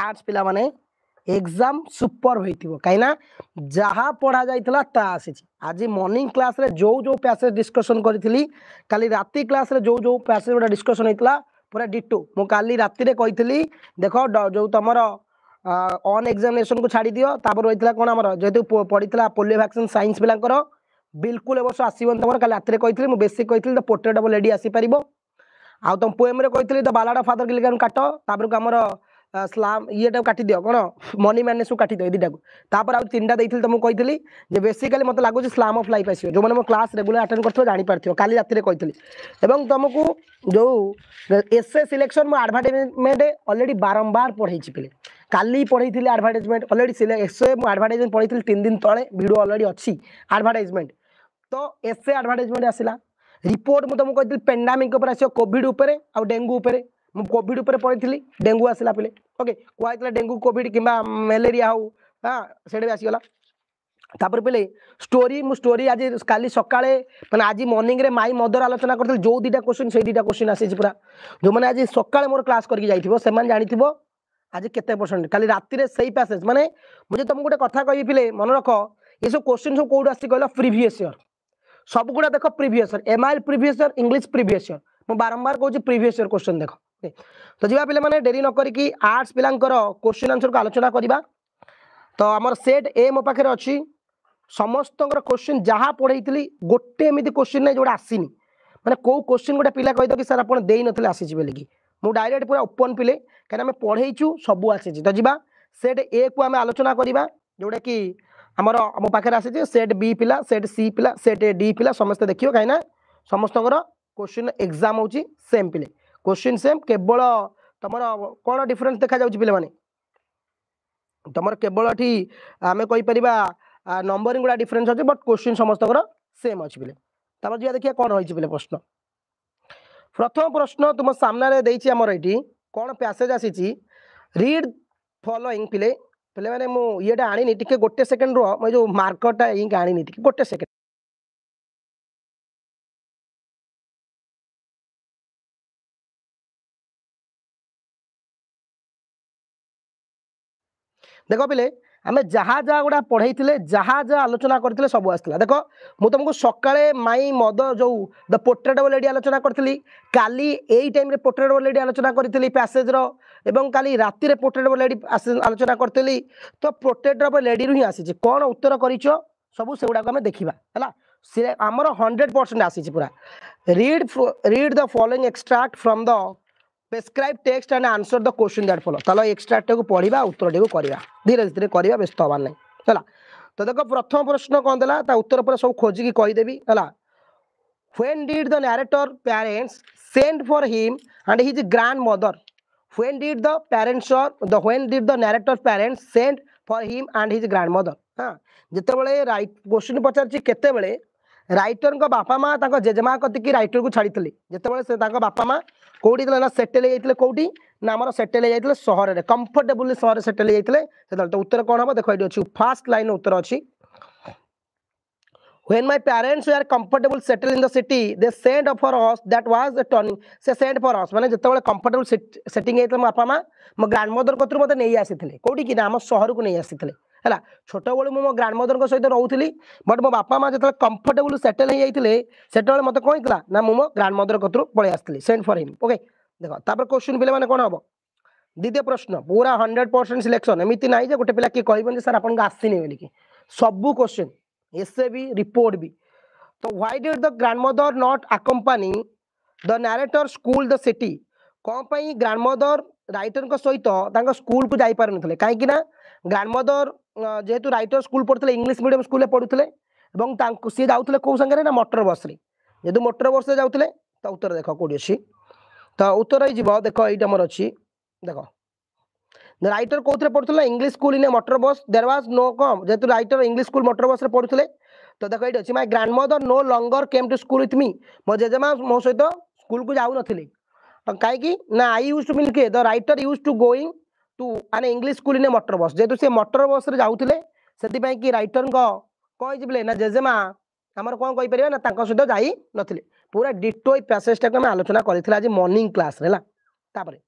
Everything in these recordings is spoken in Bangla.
ଆର୍ଟ୍ସ ପିଲାମାନେ ଏକ୍ଜାମ ସୁପର ହୋଇଥିବ କାହିଁକିନା ଯାହା ପଢ଼ା ଯାଇଥିଲା ତାହା ଆସିଛି ଆଜି ମର୍ଣ୍ଣିଂ କ୍ଲାସ୍ରେ ଯେଉଁ ଯେଉଁ ପ୍ୟାସେଜ୍ ଡିସ୍କସନ୍ କରିଥିଲି କାଲି ରାତି କ୍ଲାସ୍ରେ ଯେଉଁ ଯେଉଁ ପ୍ୟାସେଜ୍ ଗୁଡ଼ା ଡିସ୍କସନ୍ ହେଇଥିଲା ପୁରା ଡିଟୁ ମୁଁ କାଲି ରାତିରେ କହିଥିଲି ଦେଖ ଯେଉଁ ତମର ଅନ୍ ଏକ୍ଜାମିନେସନ୍କୁ ଛାଡ଼ିଦିଅ ତାପରେ ରହିଥିଲା କ'ଣ ଆମର ଯେହେତୁ ପଡ଼ିଥିଲା ପୋଲିଓ ଭ୍ୟାକ୍ସିନ୍ ସାଇନ୍ସ ପିଲାଙ୍କର ବିଲକୁଲ ଏ ବର୍ଷ ଆସିବନି ତମର କାଲି ରାତିରେ କହିଥିଲି ମୁଁ ବେଶୀ କହିଥିଲି ତ ପୋର୍ଟ୍ରେଟ୍ ଅଫ୍ ଲେଡ଼ି ଆସିପାରିବ ଆଉ ତମ ପୋଏମ୍ରେ କହିଥିଲି ତ ବାଲାଡ଼ା ଫାଦର ଗିଲିକାନ କାଟ ତାପରକୁ ଆମର ସ୍ଲାମ୍ ଇଏଟାକୁ କାଟିଦିଅ କ'ଣ ମନି ସବୁ କାଟିଦିଅ ଏ ଦୁଇଟାକୁ ତାପରେ ଆଉ ତିନିଟା ଦେଇଥିଲି ତମକୁ କହିଥିଲି ଯେ ବେସିକାଲି ମୋତେ ଲାଗୁଛି ସ୍ଲାମ୍ ଅଫ୍ ଲାଇଫ୍ ଆସିବ ଯେଉଁମାନେ ମୋ କ୍ଲାସ୍ ରେଗୁଲାର ଆଟେଣ୍ଡ କରିଥିବ ଜାଣିପାରିଥିବ କାଲି ରାତିରେ କହିଥିଲି ଏବଂ ତମକୁ ଯେଉଁ ଏସ୍ଏ ସିଲେକ୍ସନ୍ ମୁଁ ଆଡ଼ଭାର୍ଟାଇଜମେଣ୍ଟ ଅଲରେଡ଼ି ବାରମ୍ବାର ପଢ଼େଇଛି ପିଲେ কালি পড়াইলে আডভার্টাইজমেন্ট অলরেডি এসে মু আডভার্টাইজমেন্ট পড়াইলে তিন দিন তলে ভিডিও অলরেডি অছি আডভার্টাইজমেন্ট তো এসে আডভার্টাইজমেন্ট ଆସିଲା ରିପୋର୍ଟ ମୁଁ তোমাকে କହିଥିଲି পেন্ডামিক ଉପରେ ଆସିବ কোভিড ଉପରେ ଆଉ ଡେଙ୍ଗୁ ଉପରେ ମୁଁ କୋଭିଡ୍ ଉପରେ ପଢ଼ିଥିଲି ଡେଙ୍ଗୁ ଆସିଲା ପିଲେ ଓକେ କୁହାଯାଇଥିଲା ଡେଙ୍ଗୁ କୋଭିଡ୍ କିମ୍ବା ମ୍ୟାଲେରିଆ ହଉ ହଁ ସେଇଟା ବି ଆସିଗଲା ତାପରେ ପିଲେ ଷ୍ଟୋରି ମୁଁ ଷ୍ଟୋରି ଆଜି କାଲି ସକାଳେ ମାନେ ଆଜି ମର୍ଣ୍ଣିଂରେ ମାଇ ମଦର ଆଲୋଚନା କରିଥିଲି ଯେଉଁ ଦୁଇଟା କୋଶ୍ଚିନ୍ ସେଇ ଦୁଇଟା କୋଶ୍ଚିନ୍ ଆସିଛି ପୁରା ଯେଉଁମାନେ ଆଜି ସକାଳେ ମୋର କ୍ଲାସ୍ କରିକି ଯାଇଥିବ ସେମାନେ ଜାଣିଥିବ ଆଜି କେତେ ପରସେଣ୍ଟ କାଲି ରାତିରେ ସେଇ ପ୍ୟାସେଜ୍ ମାନେ ମୁଁ ଯଦି ତୁମକୁ ଗୋଟେ କଥା କହିବି ପିଲେ ମନେ ରଖ ଏସବୁ କୋଶ୍ଚିନ୍ ସବୁ କେଉଁଠୁ ଆସିଛି କହିଲ ପ୍ରିଭିୟସ୍ ଇୟର୍ ସବୁଗୁଡ଼ା ଦେଖ previous year MIL previous year English previous year ମୁଁ ବାରମ୍ବାର କହୁଛି ପ୍ରିଭିୟସ୍ ଇୟର୍ କୋଶ୍ଚିନ୍ ଦେଖ তো ଯିବା ପିଲାମାନେ ଡେରି ନ କରିକି ଆର୍ଟ୍ସ ପିଲାଙ୍କର କୋଶ୍ଚିନ୍ ଆନ୍ସରକୁ ଆଲୋଚନା କରିବା ତ ଆମର ସେଟ୍ ଏ ମୋ ପାଖରେ ଅଛି ସମସ୍ତଙ୍କର କୋଶ୍ଚିନ୍ ଯାହା ପଢ଼େଇଥିଲି ଗୋଟେ ଏମିତି କୋଶ୍ଚିନ୍ ନାହିଁ ଯେଉଁଟା ଆସିନି ମାନେ କେଉଁ କୋଶ୍ଚିନ୍ ଗୋଟେ ପିଲା କହିଦେବ କି ସାର୍ ଆପଣ ଦେଇନଥିଲେ ଆସିଛି ବୋଲିକି ମୁଁ ଡାଇରେକ୍ଟ ପୁରା ଓପନ୍ ପିଲେ କାହିଁକି ଆମେ ପଢ଼େଇଛୁ ସବୁ ଆସିଛି ତ ଯିବା ସେଟ୍ ଏକୁ ଆମେ ଆଲୋଚନା କରିବା ଯେଉଁଟାକି ଆମର ଆମ ପାଖରେ ଆସିଛି ସେଟ୍ ବି ପିଲା ସେଟ୍ ସି ପିଲା ସେଟ୍ ଡି ପିଲା ସମସ୍ତେ ଦେଖିବ କାହିଁକିନା ସମସ୍ତଙ୍କର କୋଶ୍ଚିନ୍ ଏକ୍ଜାମ୍ ହେଉଛି ସେମ୍ ପିଲେ কোশ্চিন ସେମ୍ କେବଳ ତମର କ'ଣ ଡିଫରେନ୍ସ ଦେଖାଯାଉଛି ପିଲାମାନେ ତମର କେବଳ ଏଠି ଆମେ କହିପାରିବା ନମ୍ବରିଂ ଗୁଡ଼ା ଡିଫରେନ୍ସ ଅଛି ବଟ୍ କୋଶ୍ଚିନ୍ ସମସ୍ତଙ୍କର ସେମ୍ ଅଛି ପିଲେ ତାପରେ ଯିବା ଦେଖିବା କ'ଣ ରହିଛି ପିଲେ ପ୍ରଶ୍ନ ପ୍ରଥମ ପ୍ରଶ୍ନ ତୁମ ସାମ୍ନାରେ ଦେଇଛି ଆମର ଏଠି କ'ଣ ପ୍ୟାସେଜ୍ ଆସିଛି ରିଡ୍ ଫଲୋଇଂ ପିଲେ ପିଲାମାନେ ମୁଁ ଇଏଟା ଆଣିନି ଟିକେ ଗୋଟେ ସେକେଣ୍ଡ ରୁହ ମୁଁ ଏ ଯେଉଁ ମାର୍କରଟା ଇଙ୍କ ଆଣିନି ଟିକେ ଗୋଟେ ସେକେଣ୍ଡ ଦେଖ ପିଲେ ଆମେ ଯାହା ଯାହା ଗୁଡ଼ା ପଢ଼େଇଥିଲେ ଯାହା ଯାହା ଆଲୋଚନା କରିଥିଲେ ସବୁ ଆସିଥିଲା ଦେଖ ମୁଁ ତୁମକୁ ସକାଳେ ମାଇ ମଦ ଯେଉଁ ଦ ପୋର୍ଟ୍ରେଟେବଲ୍ ଲେଡ଼ି ଆଲୋଚନା କରିଥିଲି କାଲି ଏଇ ଟାଇମ୍ରେ ପୋର୍ଟ୍ରେଟେବଲ୍ ଲେଡ଼ି ଆଲୋଚନା କରିଥିଲି ପ୍ୟାସେଜ୍ର ଏବଂ କାଲି ରାତିରେ ପୋର୍ଟ୍ରେଟେବଲ୍ ଲେଡ଼ି ଆଲୋଚନା କରିଥିଲି ତ ପୋର୍ଟ୍ରେଟେବଲ୍ ଲେଡ଼ିରୁ ହିଁ ଆସିଛି କ'ଣ ଉତ୍ତର କରିଛ ସବୁ ସେଗୁଡ଼ାକ ଆମେ ଦେଖିବା ହେଲା ସେ ଆମର ହଣ୍ଡ୍ରେଡ଼ ପରସେଣ୍ଟ ଆସିଛି ପୁରା read read the following extract from the prescribed text and answer the question that follow তাহলে এক্সট্রাক্টটাকে পড়া উত্তরটিকে করা ধীরে ধীরে করা ব্যস্ত হবার নাই হলা তো দেখ প্রথম প্রশ্ন কম দেলা তা উত্তর পরে সব খোঁজিকি কইদেবি হলা when did the narrator parents send for him and his grandmother when did the parents or the when did the narrator parents send for him and his grandmother ha jetebele right question pacharchi ketebele writer बापा माँ जेजेमा कति राइटर को छाड़ी जेतेबले से बापा माँ কোটি লা সেটেল হয়ে যাইলে কোটি না আমার সেটেল হয়ে যাইলে শহরের কমফর্টেবলি শহরে সেটেল হয়ে যাইলে সেতলে তো উত্তর কোণ হব দেখো এটি অছি ফার্স্ট লাইন উত্তর অছি when my parents were comfortable settled in the city they sent for us that was the turning se sent for us মানে যেতবেলে comfortable setting হইতলে মা বাবা মা মো গ্র্যান্ডমদর কতর মতে নেই আসিছিলে কোটি কি না আমার শহরକୁ নেই আসিছিলে ହେଲା ଛୋଟବେଳୁ ମୁଁ ମୋ ଗ୍ରାଣ୍ଡମଦରଙ୍କ ସହିତ ରହୁଥିଲି ବଟ୍ ମୋ ବାପା ମା ଯେତେବେଳେ କମ୍ଫର୍ଟେବୁଲ ସେଟେଲ ହେଇଯାଇଥିଲେ ସେତେବେଳେ ମୋତେ କ'ଣ ହେଇଥିଲା ନା ମୁଁ ମୋ ଗ୍ରାଣ୍ଡମଦର କତରୁ ପଳେଇ ଆସିଥିଲି ସେଣ୍ଡ ଫର୍ ହିମ୍ ଓକେ ଦେଖ ତାପରେ କୋଶ୍ଚିନ୍ ପିଲାମାନେ କ'ଣ ହବ ଦ୍ୱିତୀୟ ପ୍ରଶ୍ନ ପୁରା ହଣ୍ଡ୍ରେଡ଼ ପରସେଣ୍ଟ ସିଲେକ୍ସନ୍ ଏମିତି ନାହିଁ ଯେ ଗୋଟେ ପିଲା କିଏ କହିବନି ସାର୍ ଆପଣଙ୍କୁ ଆସିନି ବୋଲିକି ସବୁ କୋଶ୍ଚିନ୍ ଏସ୍ଏ ବି ରିପୋର୍ଟ ବି ତ why did the grandmother not accompany the narrator school the city କ'ଣ ପାଇଁ ଗ୍ରାଣ୍ଡମଦର ରାଇଟରଙ୍କ ସହିତ ତାଙ୍କ ସ୍କୁଲକୁ ଯାଇପାରୁନଥିଲେ କାହିଁକି ନା ଗ୍ରାଣ୍ଡମଦର যেহেতু রাইটর স্কুল পড়ুলে ইংলিশ মিডিয়াম স্কুলে পড়ুলে এবং সি যাওয়া কেউ সাংরে না মটর বসরে যেহেতু মটর বসরে যাওয়া তো উত্তর দেখ কোটি অছি তো উত্তর হয়ে দেখ এইটা আমার অছি দেখ রাইটর কোথায় পড়ুলে English school in motor bus there was no come যেহেতু রাইটর ইংলিশ স্কুল মটর বসরে পড়ুলে তো দেখ এইটা অছি my grandmother no longer came to school with me মো জেজেমা মো সহ স্কুল কু যাও নথিলে কাইকি না আই ইউজ টু মিন কে the writer use to going ତୁ ମାନେ ଇଂଲିଶ ସ୍କୁଲରେ ମଟର ବସ୍ ଯେହେତୁ ସେ ମଟର ବସ୍ରେ ଯାଉଥିଲେ ସେଥିପାଇଁ କି ରାଇଟରଙ୍କ କ'ଣ ହେଇଛି ବୋଲେ ନା ଜେଜେମା ଆମର କ'ଣ କହିପାରିବା ନା ତାଙ୍କ ସହିତ ଯାଇ ନଥିଲେ ପୁରା ଡିଟୋ ଏଇ ପ୍ୟାସେଜଟାକୁ ଆମେ ଆଲୋଚନା କରିଥିଲେ ଆଜି ମର୍ଣ୍ଣିଂ କ୍ଲାସ୍ରେ ହେଲା ତାପରେ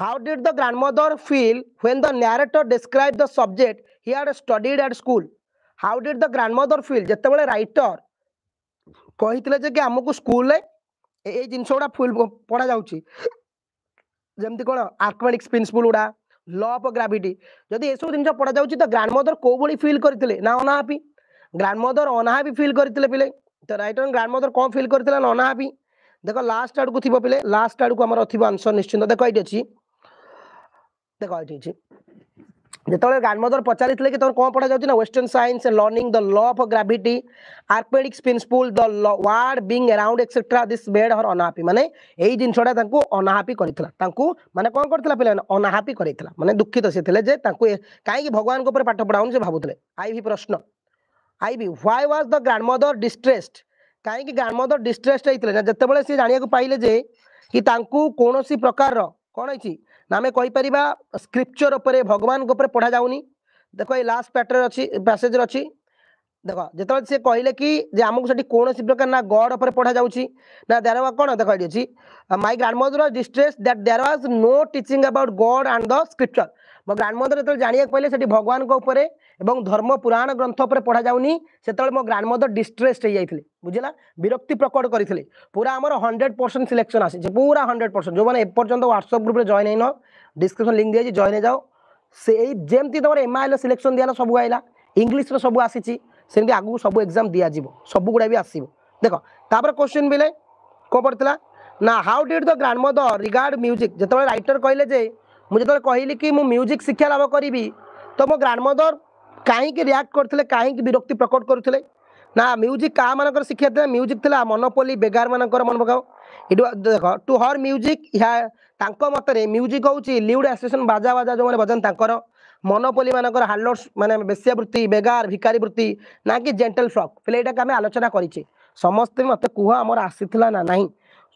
How did the grandmother feel when the narrator described the subject he had studied at school? How did the grandmother feel? যেতবেলে রাইটর কহিলে যে কি আমাকে স্কুলে এই জিনিসটা ফুল পড়া যাচ্ছে जमी कौन आर्कमेटिक्स प्रिंसिपल गुड़ा ल अफ ग्राविटी जदि यह सब जिन पढ़ा जाऊँच तो मदर कौ भाई फिल करते ना अनाहापी ग्रांड ग्रांडमदर अनाहापी फिल करते पिले तो रईट ग्रांड मदर कौन फिल करते अनाहापी देख लास्ट आड़ को थी पिले लास्ट आड़ को आंसर निश्चिंत देख ये अच्छी देख ये अच्छी जिते ग्रांडमदर पचारे कि तुम कौन पढ़ा जा western science learning the law of gravity आर्पेडिक्स principle the world being around etcetera this bed her unhappy मैंने यही जिनसा अनाहापी कर मैंने कौन कर अनाहापी कर मैंने दुखित से थे कहीं भगवान पाठ पढ़ाऊन से भावुले आई भी प्रश्न आई भी why was the grandmother distressed कहीं ग्रांडमदर डिस्ट्रेस्ड होते जिते बे जानकारी पाइले कि प्रकार कौन है आम कहीपर स्क्रिप्चर उपर भगवान पढ़ा जाऊनि देख ये लास्ट पैटर अच्छी पैसेज अच्छी देख जो सी कहले कि आमको से कौन प्रकार ना गड पर पढ़ा ना देर कौन देख ये my grandmother distress that there was no teaching about God and the scripture मो ग्रांड मदर जो जाना से भगवान এবং ধর্ম পুরাণ গ্রন্থ উপরে পড়া যাওনি সেতবে মো গ্রান্ডমদর ডিস্ট্রেসড হয়ে যাই বুঝলা বিরক্তি প্রকট করে পুরা আমার হন্ড্রেড পরসেন্ট সিলেকশন আসছে পুরা হন্ড্রেড পরসেন্ট যে এপর্যন্ত হোয়াটসঅপ গ্রুপে জয়েন হইন ডিসক্রিপশন লিঙ্ক দিয়েছি জয়েন হয়ে যাও সেই যেমতি তোমার এমআইএল সিলেকশন দিয়ে সবু আইলা ইংলিশর সব আসিছি সেমি আগুক সব এক্সাম দিয়া দিয়াযিব সবুগুড়া বি আসব দেখ তাপরে কোশ্চিন বেলে কো পড়িলা না how did the grandmother regard music যেত রাইটর কহিলে যে মু যেতবে কহিলি কি মু মিউজিক শিক্ষা লাভ করি তো মো গ্রান্ডমদর କାହିଁକି ରିଆକ୍ଟ କରିଥିଲେ କାହିଁକି ବିରକ୍ତି ପ୍ରକଟ କରୁଥିଲେ ନା ମ୍ୟୁଜିକ୍ କାହାମାନଙ୍କର ଶିକ୍ଷା ଥିଲା ମ୍ୟୁଜିକ୍ ଥିଲା ମନୋପୋଲି ବେଗାରମାନଙ୍କର ମନେ ପକାଅ ଏଠୁ ଦେଖ ଟୁ ହର୍ ମ୍ୟୁଜିକ୍ ଏହା ତାଙ୍କ ମତରେ ମ୍ୟୁଜିକ୍ ହେଉଛି ଲିଉଡ୍ ଆସୋସିଏସନ୍ ବାଜା ବାଜା ଯେଉଁମାନେ ବଜାନ୍ତି ତାଙ୍କର ମନୋପୋଲି ମାନଙ୍କର ହାର୍ଲୋଟ୍ସ ମାନେ ବେଶ୍ୟାବୃତ୍ତି ବେଗାର ଭିକାରୀ ବୃତ୍ତି ନା କି ଜେଣ୍ଟାଲ ଫ୍ରକ୍ ପିଲା ଏଇଟାକୁ ଆମେ ଆଲୋଚନା କରିଛେ ସମସ୍ତେ ମୋତେ କୁହ ଆମର ଆସିଥିଲା ନା ନାହିଁ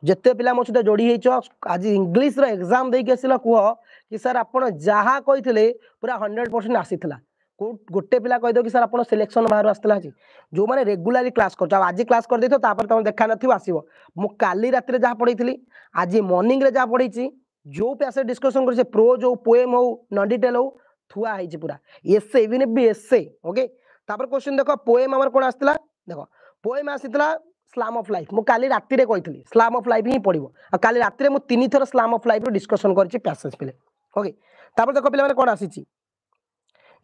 ଯେତେ ପିଲା ମୋ ସହିତ ଯୋଡ଼ି ହେଇଛ ଆଜି ଇଂଲିଶର ଏକ୍ଜାମ୍ ଦେଇକି ଆସିଲା କୁହ କି ସାର୍ ଆପଣ ଯାହା କହିଥିଲେ ପୁରା ହଣ୍ଡ୍ରେଡ଼ ପରସେଣ୍ଟ ଆସିଥିଲା গোটে পিলা কইদ কি স্যার আপনার সিলেকশন বাহার আসলে আজ যে রেগুলারি ক্লাস করছ আজ ক্লাস করেদেই তাপরে তোমার দেখা নথিব আসব মু কালি রাতে যা পড়াইলি আজ মর্নিং রে যা পড়াইছি যে প্যাসেজ ডিসকসন করছে প্রোজ হোক পোয়েম হোক নন ডিটেল হোক থুয়া হয়েছে পুরা এসে ইভিন বি এসে ওকে তাপরে কোশ্চিন দেখ পোয়েম আমার কোণ আসছিল দেখ পোয়েম আসিলা স্লাম অফ লাইফ মু কালি রাতে কইলি স্লাম অফ লাইফ হি পড়ব আর কালি রাতে মু তিন থর স্লাম অফ লাইফ ডিসকসন করেছি প্যাসেজ পিলে ওকে তাপরে দেখ পিলা কোণ আসিছি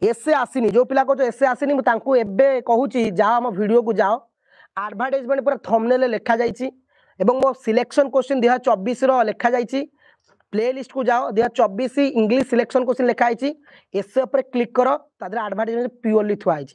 एसए आसनी जो पिला कह एसए आसनी मुझे कहूँ जाओ आम भिड को जाओ आडभटाइजमेंट पूरा थमनेल लिखा जाए मो सिलेक्शन क्वेश्चन दुहार चबीस लिखा जा प्ले लिस्ट को जाओ दुहार चबीस इंग्लीश सिलेक्शन क्वेश्चन लिखाई एसए पर क्लिक कर तरह आडभटाइजमेंट प्योरली थुआई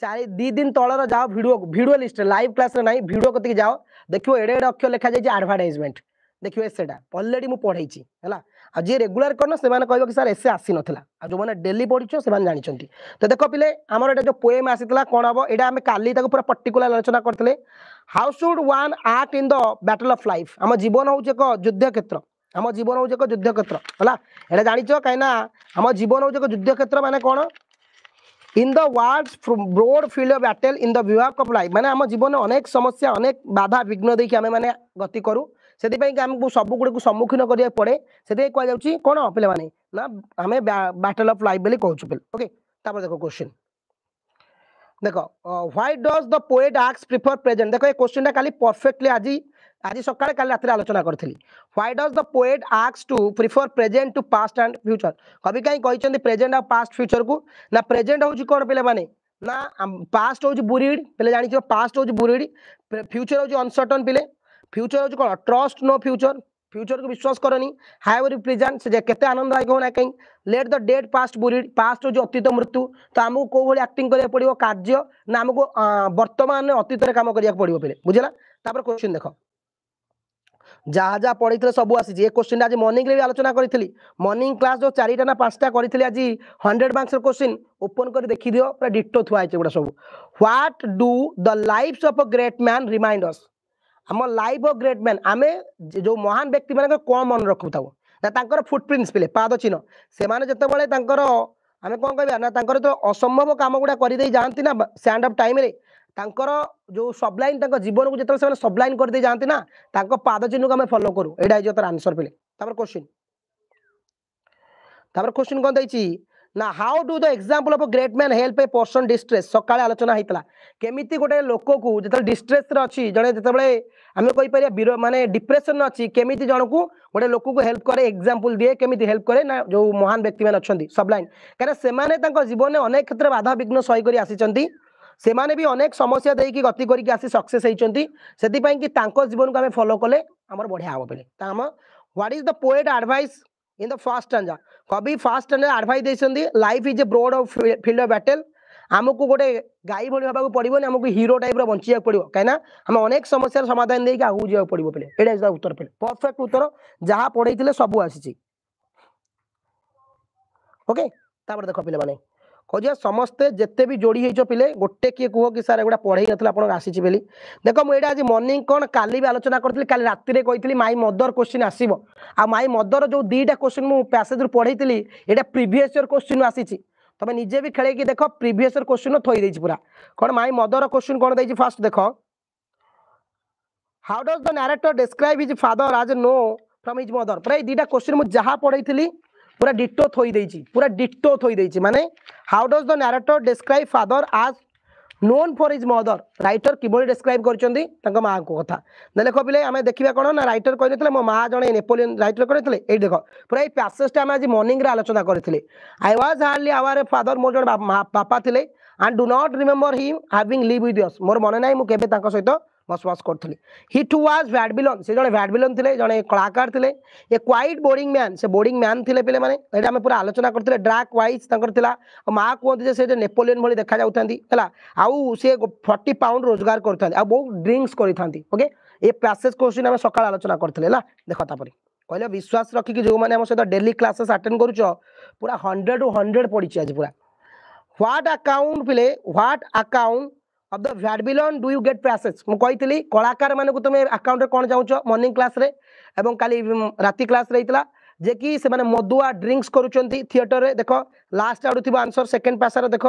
चार दी दिन तलर जाओ video video list live class में ना भिडियो कति जाओ देखो एडे एड अक्षर लिखा जाए आडभटाइजमेंट देखिए सैटा अलरेडी मुझे पढ़े है ଆଉ ଯିଏ ରେଗୁଲାର କରିନ ସେମାନେ କହିବ କି ସାର୍ ଏସେ ଆସିନଥିଲା ଆଉ ଯେଉଁମାନେ ଡେଲି ପଢ଼ିଛ ସେମାନେ ଜାଣିଛନ୍ତି ତ ଦେଖ ପିଲେ ଆମର ଏଇଟା ଯେଉଁ ପୋଏମ୍ ଆସିଥିଲା କ'ଣ ହେବ ଏଇଟା ଆମେ କାଲି ତାକୁ ପୁରା ପର୍ଟିକୁଲାର ଆଲୋଚନା କରିଥିଲେ how should one act in the battle of life ଆମ ଜୀବନ ହେଉଛି ଏକ ଯୁଦ୍ଧ କ୍ଷେତ୍ର ଆମ ଜୀବନ ହେଉଛି ଏକ ଯୁଦ୍ଧ କ୍ଷେତ୍ର ହେଲା ଏଇଟା ଜାଣିଛ କାହିଁକିନା ଆମ ଜୀବନ ହେଉଛି ଏକ ଯୁଦ୍ଧ କ୍ଷେତ୍ର ମାନେ କ'ଣ in the world broad field of battle in the bivouac of life মানে আমার জীবনে অনেক সমস্যা অনেক বাধা বিঘ্ন দেখি আমি মানে গতি করু से आमको सबगुड़ी सम्मुखीन करा पड़े से कह पे मैंने ना आम बैटल अफ लाइफ बोली कहूँ ओके देख क्वेश्चन देख what does the poet asks prefer present देख ये क्वेश्चन टा खाली परफेक्टली आज आज सकाल कल रात आलोचना करी what does the poet asks to prefer present to past and future कवि कहीं प्रेजेन्ट आस्ट फ्यूचर को ना प्रेजेन्ट हूँ कौन पे मैंने ना पास्ट हूँ बुरीड पे जान पास्ट हूँ बुरीड फ्यूचर हूँ अनसर्टन पिले फ्यूचर हूँ कौन ट्रस्ट नो फ्यूचर फ्यूचर को विश्वास करनी हाइवर रिप्रेजेंट से कैसे आनंद है कहूँ ना कहीं let the dead past buried past हूँ अतीत मृत्यु तो आमको कौ भाई आक्टिंग करा पड़ो कार्य ना आमको बर्तमान अतीत कम करा पड़ो पे बुझला क्वेश्चन देख যা যা পড়াইলে সব আসিছে এ কোশ্চিনটা আজ মর্নিংরে বি আলোচনা করেছিলি মর্নিং ক্লাস যে চারিটা না পাঁচটা করেছিলি আজ হন্ড্রেড মার্কসের কোশ্চিন ওপন করে দেখি দিও পুরা ডিটো থুয়া হয়েছে এগুলা সব what do the lives of a great man remind us ଆମ ଲାଇଫ୍ ଓ ଗ୍ରେଟ୍ ମ୍ୟାନ୍ ଆମେ ଯେଉଁ ମହାନ ବ୍ୟକ୍ତିମାନଙ୍କର କ'ଣ ମନେ ରଖୁଥାଉ ନା ତାଙ୍କର ଫୁଟପ୍ରିଣ୍ଟ ପିଲେ ପାଦ ଚିହ୍ନ ସେମାନେ ଯେତେବେଳେ ତାଙ୍କର ଆମେ କ'ଣ କହିବା ନା ତାଙ୍କର ତ ଅସମ୍ଭବ କାମ ଗୁଡ଼ା କରିଦେଇ ଯାଆନ୍ତି ନା ସ୍ୟାଣ୍ଡ ଅଫ୍ ଟାଇମ୍ରେ ତାଙ୍କର ଯେଉଁ ସବଲାଇନ୍ ତାଙ୍କ ଜୀବନକୁ ଯେତେବେଳେ ସେମାନେ ସବଲାଇନ୍ କରିଦେଇ ଯାଆନ୍ତି ନା ତାଙ୍କ ପାଦ ଚିହ୍ନକୁ ଆମେ ଫଲୋ କରୁ ଏଇଟା ହେଇଯିବ ତାର ଆନ୍ସର୍ ପିଲେ ତାପରେ କୋଶ୍ଚିନ୍ ତାପରେ କୋଶ୍ଚିନ୍ କ'ଣ ଦେଇଛି ନା how do the example of great man help a person distress ସକାଳେ ଆଲୋଚନା ହେଇଥିଲା କେମିତି ଗୋଟେ ଲୋକକୁ ଯେତେବେଳେ ଡିଷ୍ଟ୍ରେସ୍ରେ ଅଛି ଜଣେ ଯେତେବେଳେ ଆମେ କହିପାରିବା ମାନେ ଡିପ୍ରେସନ୍ ଅଛି କେମିତି ଜଣକୁ ଗୋଟେ ଲୋକକୁ ହେଲ୍ପ କରେ ଏକ୍ସାମ୍ପଲ ଦିଏ କେମିତି ହେଲ୍ପ କରେ ନା ଯୋଉ ମହାନ ବ୍ୟକ୍ତିମାନେ ଅଛନ୍ତି ସବଲାଇନ୍ କାରଣ ସେମାନେ ତାଙ୍କ ଜୀବନରେ ଅନେକ କ୍ଷେତ୍ରରେ ବାଧାବିଘ୍ନ ସହିକରି ଆସିଛନ୍ତି ସେମାନେ ବି ଅନେକ ସମସ୍ୟା ଦେଇକି ଗତି କରିକି ଆସି ସକ୍ସେସ୍ ହେଇଛନ୍ତି ସେଥିପାଇଁ କି ତାଙ୍କ ଜୀବନକୁ ଆମେ ଫଲୋ କଲେ ଆମର ବଢ଼ିଆ ହେବ ବୋଲି ତ ଆମ what is the poet advice in the first stanza କବି ଫାଷ୍ଟ ଷ୍ଟାଣ୍ଡରେ ଆଡ଼ଭାଇସ୍ ଦେଇଛନ୍ତି life is a broad of field of battle ଆମକୁ ଗୋଟେ ଗାଈ ଭଳି ହେବାକୁ ପଡ଼ିବନି ଆମକୁ ହିରୋ ଟାଇପ୍ର ବଞ୍ଚିବାକୁ ପଡ଼ିବ କାହିଁକିନା ଆମେ ଅନେକ ସମସ୍ୟାର ସମାଧାନ ଦେଇକି ଆଗକୁ ଯିବାକୁ ପଡ଼ିବ ପିଲେ ଏଇଟା ତା ଉତ୍ତର ପିଲେ ପରଫେକ୍ଟ ଉତ୍ତର ଯାହା ପଢ଼େଇଥିଲେ ସବୁ ଆସିଛି ଓକେ ତାପରେ ଦେଖ ପିଲାମାନେ খোঁজ সমস্তে যেতে বি যোড়ি হয়েছ পিলে গোটে কি কুহ কি স্যার এগুলা পড়াই নথিলা আপনার আসিছি বেলি দেখ মু এটা আজ মর্নিং কোণ কালি বি আলোচনা করলি কালি রাতে কইলি মাই মদর কোশ্চিন আসব আই মদর যে দুইটা কোশ্চিন মু প্যাসেজ রু পড়াইলি এটা প্রিভিয়াস ইয়ার কোশ্চিন আসিছি তুমি নিজে বি খেলাইকি দেখ প্রিভিয়াস ইয়ার কোশ্চিন থই দিয়েছি পুরা কোণ মাই মদর কোশ্চিন কোণ দিয়েছি ফার্স্ট দেখ how does the narrator describe his father as known from his মদর পুরা এই দুইটা কোশ্চিন মু যাহা পড়াইলি ପୁରା ଡିଟୋ ଥୋଇ ଦେଇଛି ପୁରା ଡିଟୋ ଥୋଇ ଦେଇଛି ମାନେ how does the narrator describe father as known for is mother writer କିଭଳି ଡେସ୍କ୍ରାଇବ୍ କରିଛନ୍ତି ତାଙ୍କ ମାଆଙ୍କ କଥା ଦେଖ ପିଲେ ଆମେ ଦେଖିବା କ'ଣ ନା ରାଇଟର କହିଥିଲେ ମୋ ମାଆ ଜଣେ ନେପୋଲିୟନ ରାଇଟର କହିଥିଲେ ଏଇଠି ଦେଖ ପୁରା ଏଇ ପ୍ୟାସେଜଟା ଆମେ ଆଜି ମର୍ଣ୍ଣିଂରେ ଆଲୋଚନା କରିଥିଲେ ଆଇ ୱାଜ୍ ହାର୍ଲି ଆୱାର ଫାଦର ମୋର ଜଣେ ବାପା ଥିଲେ and do not remember he having live with us ମୋର ମନେ ନାହିଁ ମୁଁ କେବେ ତାଙ୍କ ସହିତ बसवास करते हि टू व्वाज व्याड बिलन से जे व्याड बिलन थे जे कलाकार थे ये क्वाइट बोरींग मैन से बोरींग मैन थे पे मैंने पूरा आलोचना करते ड्राक व्वज माँ कहते से नेपोलियन भाई देखा जाऊला आए फर्टी पाउंड रोजगार करते बहुत ड्रिंक्स करते ये प्यासेज क्वेश्चन आम सका आलोचना करते देखतापुर कहल विश्वास रखिक जो मैंने सहित डेली क्लासेस आटेड करुच पूरा हंड्रेड रू हंड्रेड पड़ी आज पूरा ह्वाट आकाउंट पे what account of the vaudevillian do you get passage ମୁଁ କହିଥିଲି କଳାକାରମାନଙ୍କୁ ତୁମେ ଆକାଉଣ୍ଟରେ କ'ଣ ଚାହୁଁଛ ମର୍ଣ୍ଣିଂ କ୍ଲାସ୍ରେ ଏବଂ କାଲି ରାତି କ୍ଲାସ୍ରେ ହେଇଥିଲା ଯେ କି ସେମାନେ ମଦୁଆ ଡ୍ରିଙ୍କସ୍ କରୁଛନ୍ତି ଥିଏଟରରେ ଦେଖ ଲାଷ୍ଟ ଆଡ଼ୁ ଥିବ ଆନ୍ସର୍ ସେକେଣ୍ଡ ପାସାର ଦେଖ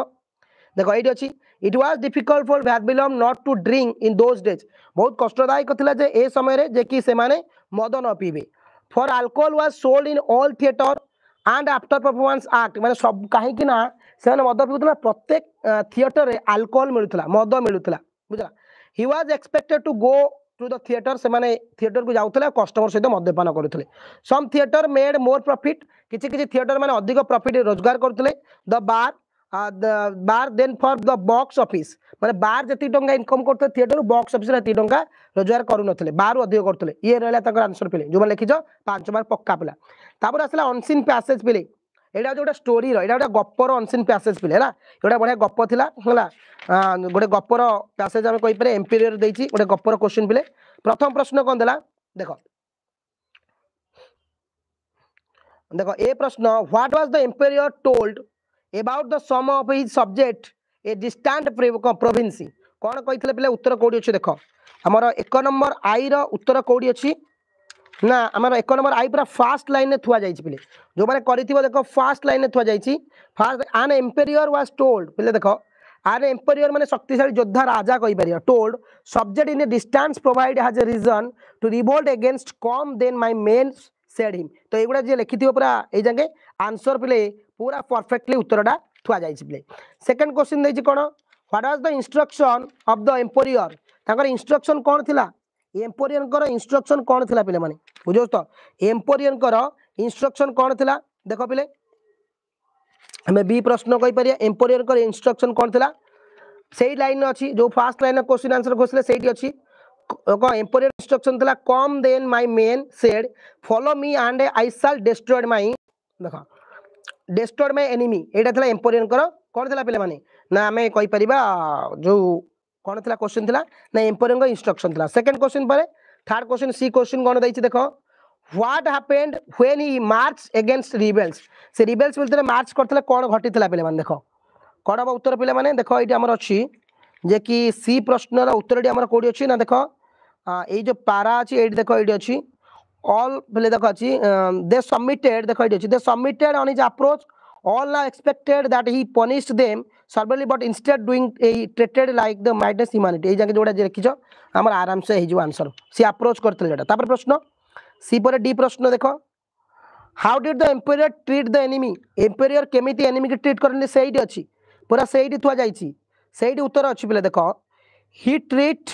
ଦେଖ ଏଇଠି ଅଛି it was difficult for vaudevillian not to drink in those days ବହୁତ କଷ୍ଟଦାୟକ ଥିଲା ଯେ ଏ ସମୟରେ ଯେ କି ସେମାନେ ମଦ ନ ପିଇବେ for alcohol was sold in all theatre and after performance act ମାନେ ସବୁ କାହିଁକି ନା ସେମାନେ ମଦ ପିଉଥିଲେ ପ୍ରତ୍ୟେକ ଥିଏଟରରେ ଆଲକୋହଲ ମିଳୁଥିଲା ମଦ ମିଳୁଥିଲା ବୁଝିଲା he was expected to go to the theatre ସେମାନେ ଥିଏଟରକୁ ଯାଉଥିଲେ ଆଉ କଷ୍ଟମର ସହିତ ମଦ୍ୟପାନ କରୁଥିଲେ some theatre made more profit କିଛି କିଛି ଥିଏଟର ମାନେ ଅଧିକ ପ୍ରଫିଟ୍ ରୋଜଗାର କରୁଥିଲେ the bar bar then for the box office ମାନେ ବାର୍ ଯେତିକି ଟଙ୍କା ଇନକମ୍ କରୁଥିଲେ ଥିଏଟର ବକ୍ସ অফিস ଏତିକି ଟଙ୍କା ରୋଜଗାର କରୁନଥିଲେ বারু ଅଧିକ କରୁଥିଲେ ଇଏ ରହିଲା ତାଙ୍କର আনসর পিলে ଯେଉଁମାନେ ଲେଖିଛ ପାଞ୍ଚ মার্ক ପକ୍କା ପିଲା ତାପରେ ଆସିଲା ଅନସିନ୍ ପ୍ୟାସେଜ୍ পিলে এটা গোটে ଷ୍ଟୋରିର ଏଇଟା ଗୋଟେ ଗପର ଅନସିନ୍ ପ୍ୟାସେଜ୍ ପିଲେ ହେଲା ଏଇଟା ବଢ଼ିଆ ଗପ ଥିଲା ହେଲା ଗୋଟେ ଗପର ପ୍ୟାସେଜ୍ ଆମେ କହିପାରିବା ଏମ୍ପିରିୟର ଦେଇଛି ଗୋଟେ ଗପର କୋଶ୍ଚିନ୍ ପିଲେ ପ୍ରଥମ ପ୍ରଶ୍ନ କ'ଣ ଦେଲା ଦେଖ ଦେଖ ଏ ପ୍ରଶ୍ନ what was the emperor told about the some of his subject a distant province କ'ଣ କହିଥିଲେ ପିଲେ ଉତ୍ତର କେଉଁଠି ଅଛି ଦେଖ ଆମର ଏକ ନମ୍ବର ଆଇର ଉତ୍ତର କେଉଁଠି ଅଛି ନା ଆମର ଏକ ନମ୍ବର ଆଇ ପୁରା ଫାଷ୍ଟ ଲାଇନ୍ରେ ଥୁଆ ଯାଇଛି ପିଲେ ଯେଉଁମାନେ କରିଥିବ ଦେଖ ଫାଷ୍ଟ ଲାଇନ୍ରେ ଥୁଆ ଯାଇଛି ଫାଷ୍ଟ ଆନ୍ ଏମ୍ପେରିୟର ୱାଜ୍ ଟୋଲ୍ଡ ପିଲେ ଦେଖ ଆନ୍ ଏମ୍ପେରିୟର ମାନେ ଶକ୍ତିଶାଳୀ ଯୋଦ୍ଧା ରାଜା କହିପାରିବ told subject in a distance provide has a reason to revolt against come then my men said him ତ ଏଗୁଡ଼ା ଯିଏ ଲେଖିଥିବ ପୁରା ଏଇ ଯାକେ ଆନ୍ସର ପିଲେ ପୁରା ପରଫେକ୍ଟଲି ଉତ୍ତରଟା ଥୁଆ ଯାଇଛି ପିଲେ ସେକେଣ୍ଡ କ୍ୱେଶ୍ଚିନ୍ ଦେଇଛି କ'ଣ what was the instruction of the emperor ତାଙ୍କର ଇନଷ୍ଟ୍ରକ୍ସନ୍ କ'ଣ ଥିଲା ଏମ୍ପୋରିୟନଙ୍କର ଇନଷ୍ଟ୍ରକ୍ସନ୍ କ'ଣ ଥିଲା ପିଲାମାନେ ବୁଝୁଛ ତ ଏମ୍ପୋରିୟନଙ୍କର ଇନଷ୍ଟ୍ରକ୍ସନ୍ କ'ଣ ଥିଲା ଦେଖ ପିଲେ ଆମେ ବି ପ୍ରଶ୍ନ କହିପାରିବା ଏମ୍ପୋରିୟନଙ୍କର ଇନଷ୍ଟ୍ରକ୍ସନ୍ କ'ଣ ଥିଲା ସେଇ ଲାଇନ୍ରେ ଅଛି ଯେଉଁ ଫାର୍ଷ୍ଟ ଲାଇନ୍ର କୋଶ୍ଚିନ୍ ଆନ୍ସର୍ ଖୋଜିଥିଲେ ସେଇଠି ଅଛି କ'ଣ ଏମ୍ପୋରିୟନ ଇନଷ୍ଟ୍ରକ୍ସନ୍ ଥିଲା come then my men said follow me and I shall destroyed my ଦେଖ ଡେଷ୍ଟ୍ରଏଡ୍ ମାଇ ଏନିମି ଏଇଟା ଥିଲା ଏମ୍ପୋରିୟନଙ୍କର କ'ଣ ଥିଲା ପିଲାମାନେ ନା ଆମେ କହିପାରିବା ଯେଉଁ କ'ଣ ଥିଲା କୋଶ୍ଚିନ୍ ଥିଲା ନା ଏମ୍ପୋରିୟଙ୍କ ଇନଷ୍ଟ୍ରକ୍ସନ୍ ଥିଲା ସେକେଣ୍ଡ କୋଶ୍ଚିନ୍ ପରେ ଥାର୍ଡ କୋଶ୍ଚିନ୍ ସି କୋଶ୍ଚିନ୍ କ'ଣ ଦେଇଛି ଦେଖ what happened when he march against rebels সে রিবেলস ভিতরে মার্চ করলে কোণ ঘটি পিলামানে দেখ কোণ হব উত্তর পিলামানে দেখ এইটি আমার অছি যে কি সি প্রশ্নর উত্তরটি আমার কোটি অছি না দেখ এই যে পারা আছে এইটি দেখ এইটি অছি অল বলে দেখ অছি দে সবমিটেড দেখ এইটি অছি they submitted on is approach All are expected that he punished them severely, but instead doing a treated like the madness humanity. এই জায়গায় যেটা রেখিছ আমার আরামসে হয়ে আনসর সি আপ্রোচ করলে এটা তারপরে প্রশ্ন সি পরে ডি প্রশ্ন দেখ how did the emperor treat the enemy emperor কেমিতি এনিমিকে ট্রিট করলে সেইটি অছি পুরা সেইটি থুয়া যাইছি সেইটি উত্তর অছি পিলা দেখ he treat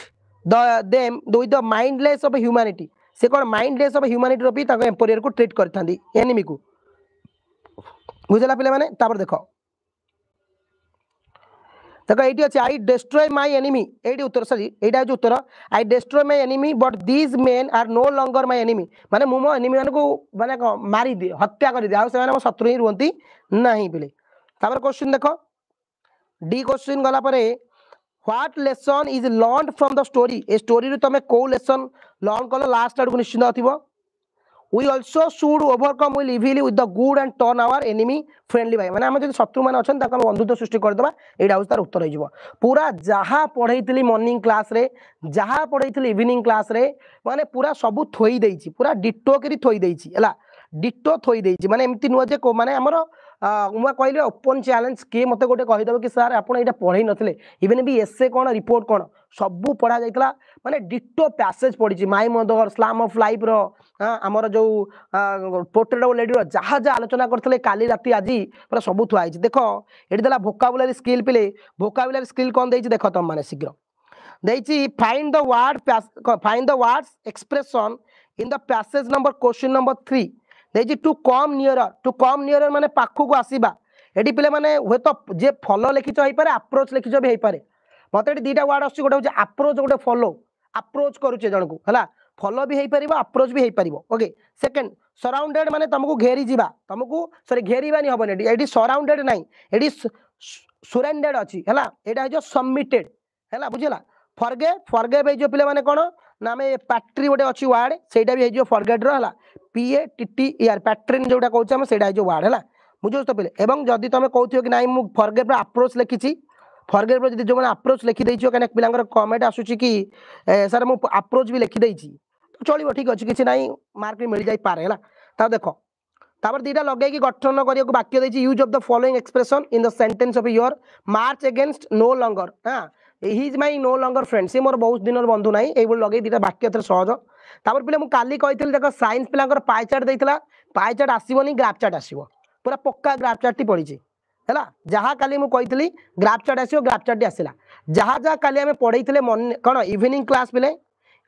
the them with the mindless of humanity সে কোণ মাইন্ডলেস অফ ହ୍ୟୁମାନିଟିର ବି ତାଙ୍କ ଏମ୍ପୋରିୟରକୁ ଟ୍ରିଟ୍ କରିଥାନ୍ତି ଏନିମିକୁ বুঝলা পিলামানে তারপর দেখো দেখ এইটি আছে আই ডেস্ট্রয় মাই এনিমি এইটি উত্তর সরি এইটা হচ্ছে উত্তর I destroy my enemy but these men are no longer my enemy মানে মু মো এনিমি মানুষ মানে মারি দিଏ হত্যা କରିଦିଏ ଆଉ ସେମାନେ ମୋ ଶତ୍ରୁ ହିଁ ରୁହନ୍ତି ନାହିଁ ବୋଲି ତାପରେ କୋଶ୍ଚିନ୍ ଦେଖ ଡି କୋଶ୍ଚିନ୍ ଗଲା ପରେ what lesson is learn from the story ଏ ଷ୍ଟୋରିରୁ ତମେ କେଉଁ ଲେସନ୍ ଲର୍ଣ୍ଣ କଲ ଲାଷ୍ଟ ଆଡ଼କୁ ନିଶ୍ଚିନ୍ତ ଥିବ we also should overcome will evilly with the good and turn our enemy friendly ভাই মানে আমি যদি শত্রু মানে অনেক তাকে আমি বন্ধুত্ব সৃষ্টি করেদেবা এইটা হচ্ছে তার উত্তর হয়ে পুরা যাহা পড়াইলি মর্নিং ক্লাসে যাহা পড়াইলি ইভিনিং ক্লাসে মানে পুরা সবু থই দেইছি পুরা ডিটো করি থই দেইছি হেলা ডিটো থই দেইছি মানে এমতি নুহ যে মানে আমার ମୁଁ କହିଲି ଓପନ୍ ଚ୍ୟାଲେଞ୍ଜ କିଏ ମୋତେ ଗୋଟେ କହିଦେବ କି ସାର୍ ଆପଣ ଏଇଟା ପଢ଼େଇ ନଥିଲେ ଇଭେନ୍ ବି ଏସ୍ଏ କ'ଣ ରିପୋର୍ଟ କ'ଣ ସବୁ ପଢ଼ା ଯାଇଥିଲା ମାନେ ଡିଟୋ ପ୍ୟାସେଜ୍ ପଡ଼ିଛି ମାଇ ମଦର ସ୍ଲାମ୍ ଅଫ୍ ଲାଇଫ୍ର ଆମର ଯେଉଁ ପୋର୍ଟ୍ରେଟ୍ ଅଫ୍ ଲେଡ଼ିର ଯାହା ଯାହା ଆଲୋଚନା କରିଥିଲେ କାଲି ରାତି ଆଜି ପୁରା ସବୁ ଥୁଆ ହେଇଛି ଦେଖ ଏଠି ଦେଲା ଭୋକାବୁଲାରୀ ସ୍କିଲ୍ ପିଲେ ଭୋକାବୁଲାରୀ ସ୍କିଲ୍ କ'ଣ ଦେଇଛି ଦେଖ ତମମାନେ ଶୀଘ୍ର ଦେଇଛି find the word find the words expression in the passage number question number three ଦେଇଛି to come nearer to come nearer ମାନେ ପାଖକୁ ଆସିବା ଏଠି ପିଲାମାନେ ହୁଏତ ଯିଏ ଫଲୋ ଲେଖିଛ ହେଇପାରେ ଆପ୍ରୋଚ୍ ଲେଖିଛ ବି ହେଇପାରେ ମୋତେ ଏଠି ଦୁଇଟା ୱାର୍ଡ଼ ଆସୁଛି ଗୋଟେ ହେଉଛି ଆପ୍ରୋଚ୍ ଗୋଟେ ଫଲୋ आप्रोच करुचे फलो भी हो पार आप्रोच भी हो पार ओके सेकेंड सराउंडेड मानते तुमक घेरी जावा तुमक सरी घेरवानी हमने ये सराउंडेड ना ये सुरेन्डेड अच्छी है यहाँ हो सबमिटेड है बुझेगा फर्गे फर्गेब हो पे मैंने कौन ना आम पैट्री गोटे अच्छी वार्ड से हो फर्गेड रहा P A T T R pattern जो कौन से वार्ड है बुझे तो पे जदि तुम कौन कि ना मुझ फर्गेब्र आप्रोच लिखी ଫର୍ଗେଟ୍ ବ୍ରୋ ଯଦି ଯେଉଁମାନେ ଆପ୍ରୋଚ୍ ଲେଖିଦେଇଥିବ କାହିଁକିନା ପିଲାଙ୍କର କମେଣ୍ଟ ଆସୁଛି କି ସାର୍ ମୁଁ ଆପ୍ରୋଚ୍ ବି ଲେଖିଦେଇଛି ଚଳିବ ଠିକ୍ ଅଛି କିଛି ନାହିଁ ମାର୍କ ବି ମିଳିଯାଇପାରେ ହେଲା ତା ଦେଖ ତାପରେ ଦୁଇଟା ଲଗେଇକି ଗଠନ କରିବାକୁ ବାକ୍ୟ ଦେଇଛି use of the following expression in the sentence of your march against no longer ହଁ his my no longer friend সে মোর বহুত দিনর বন্ধু নাই এইভাবে লগাই দুইটা বাক্য এথরে সহজ তাপরে পিলা মু কালি কইতিল দেখো সাইন্স পিলাঙ্কর পাই চার্ট দেইতলা পাই চার্ট আসিবনি গ্রাফ চার্ট আসিব পুরা পক্কা গ্রাফ চার্টটি পড়িছে है जहाँ कल मुझी ग्राफचार्ट आसो चार्ट आसला जहाँ जहाँ कल आम पढ़े मर्णिंग कौन इवनिंग क्लास बेले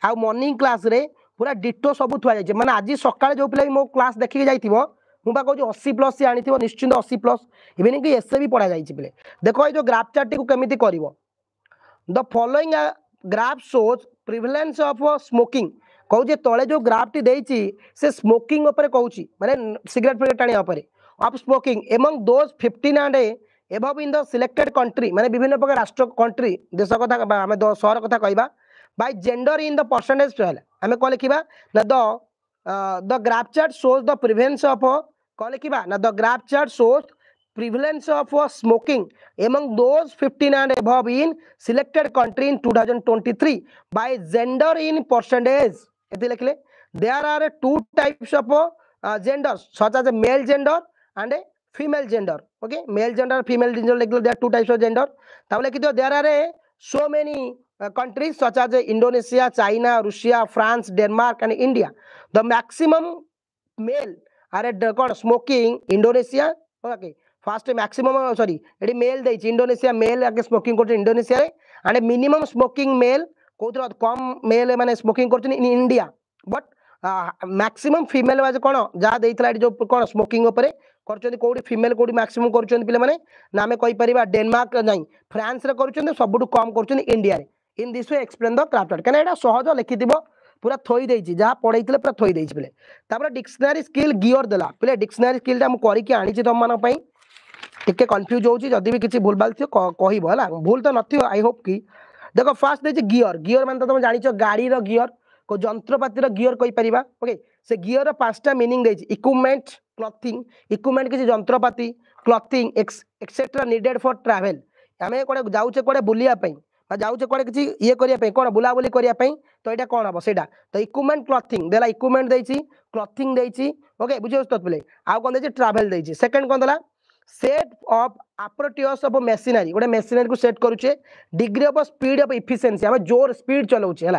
आउ मर्णिंग क्लास रे पूरा डिटो सब थुआ जाए मैंने आज सका जो पे मो क्लास देखिए जाइ मुझे अशी प्लस सी आनी निश्चिंत अशी प्लस इवनिंग कि एसए भी पढ़ा जाए पे देख ये ग्राफ टी कमी कर the following graph shows prevalence of smoking कहे तले जो ग्राफ्टी से स्मोकिंग कहूँ मैंने सिगरेट फिगरेट टाणी of smoking among those 15 and a above in the selected country মানে বিভিন্ন প্রকার রাষ্ট্র country দেশ কথা বা আমি শহর কথা কইবা by gender in the percentage trial আমি কোন লিখিবা না the the graph chart shows the prevalence of কোন লিখিবা না the graph chart shows prevalence of uh, smoking among those 15 and above in selected country in 2023 by gender in percentage there are two types of uh, genders such as male gender and a female gender okay male gender female gender like there are two types of gender তাহলে কি there are a, so many uh, countries such as uh, indonesia china russia france denmark and india the maximum male are what smoking indonesia okay first maximum sorry it male দেইছি indonesia male আগে smoking করছে indonesia রে and minimum smoking male কোথাও কম male মানে smoking করছে in india but maximum female wise कौन जहाँ देखा जो कौन स्मोकिंग करते कौट फिमेल कौटी मैक्सीम कर पे मैंने ना आमपर डेनमार्क ना फ्रांस कर सब कम कर India in this way explain the craft art क्या यहाँ सहज लिखि पूरा थोड़ी जहाँ पढ़े पूरा थोड़ी पे डिक्सनारी स्किल गियर देला पे डिक्सनारी स्किल करके आनी तुम मैं टी कन्फ्यूज होदि भी किसी भूलभाल थी कह भूल तो नई होप कि देख फास्ट दे गियर गियर मान तुम जान गाड़ी गियर ଯନ୍ତ୍ରପାତିର ଗିଅର କହିପାରିବା ଓକେ ସେ ଗିଅରର ପାଞ୍ଚଟା ମିନିଂ ଦେଇଛି ଇକ୍ୟୁପମେଣ୍ଟ କ୍ଲଥିଂ ଇକ୍ୟୁପମେଣ୍ଟ କିଛି ଯନ୍ତ୍ରପାତି clothing etcetera needed for travel ଆମେ କୁଆଡ଼େ ଯାଉଛେ କୁଆଡ଼େ ବୁଲିବା ପାଇଁ বা যাওছে কোড়ে কিছু ইয়ে করা কোণ বুলাবুলি করা তো এটা কোণ হব সেটা তো ইকুইপমেন্ট ক্লথিং দেলা ইকুইপমেন্ট দিয়েছি ক্লথিং দিয়েছি ওকে বুঝি তো পিলে আউ কোণ দিয়েছি ট্রাভেল দিয়েছি সেকেন্ড কোণ দেলা set of apparatus of machinery গোটে মেসিনারি কু সেট করুছে degree of speed of efficiency আমি জোর স্পিড চলাউছে হল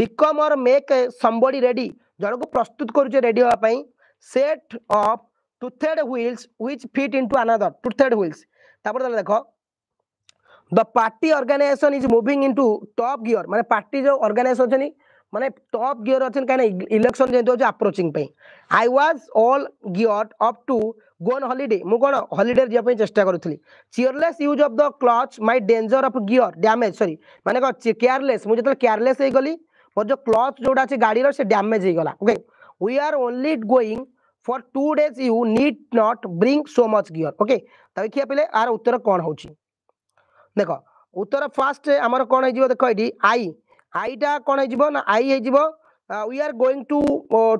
become or make somebody ready জনক প্রস্তুত করুছে রেডি হওয়া পাই set of toothed wheels which fit into another toothed wheels তারপরে তাহলে দেখো the party organisation is moving into top gear মানে পার্টি যে অর্গানাইজ অনেক মানে টপ গিয়র অনেক কিনা ইলেকশন যেহেতু হচ্ছে আপ্রোচিং পাই I was all gear up to go on holiday mu kon holiday jiya pai chesta karuthili cheerless use of the clutch my danger of gear damage sorry mane ko careless mu jetal careless hei gali ମୋର ଯେଉଁ କ୍ଲଚ୍ ଯେଉଁଟା ଅଛି ଗାଡ଼ିର ସେ ଡ୍ୟାମେଜ୍ ହେଇଗଲା okay we are only going for two days you need not bring so much gear okay ତାପରେ ଖିଆ ପିଲେ ଆର ଉତ୍ତର କ'ଣ ହେଉଛି ଦେଖ ଉତ୍ତର ଫାର୍ଷ୍ଟ ଆମର କ'ଣ ହେଇଯିବ ଦେଖ ଏଠି ଆଇ ଆଇଟା କ'ଣ ହେଇଯିବ ନା ଆଇ ହେଇଯିବ we are going to